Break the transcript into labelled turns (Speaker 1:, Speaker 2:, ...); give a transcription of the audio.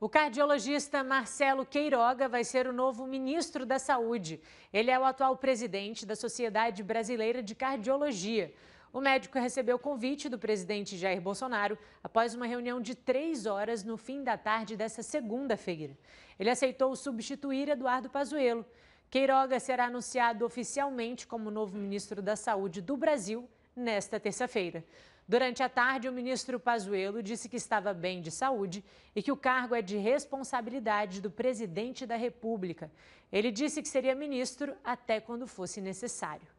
Speaker 1: O cardiologista Marcelo Queiroga vai ser o novo ministro da Saúde. Ele é o atual presidente da Sociedade Brasileira de Cardiologia. O médico recebeu o convite do presidente Jair Bolsonaro após uma reunião de três horas no fim da tarde desta segunda-feira. Ele aceitou substituir Eduardo Pazuello. Queiroga será anunciado oficialmente como novo ministro da Saúde do Brasil nesta terça-feira. Durante a tarde, o ministro Pazuello disse que estava bem de saúde e que o cargo é de responsabilidade do presidente da República. Ele disse que seria ministro até quando fosse necessário.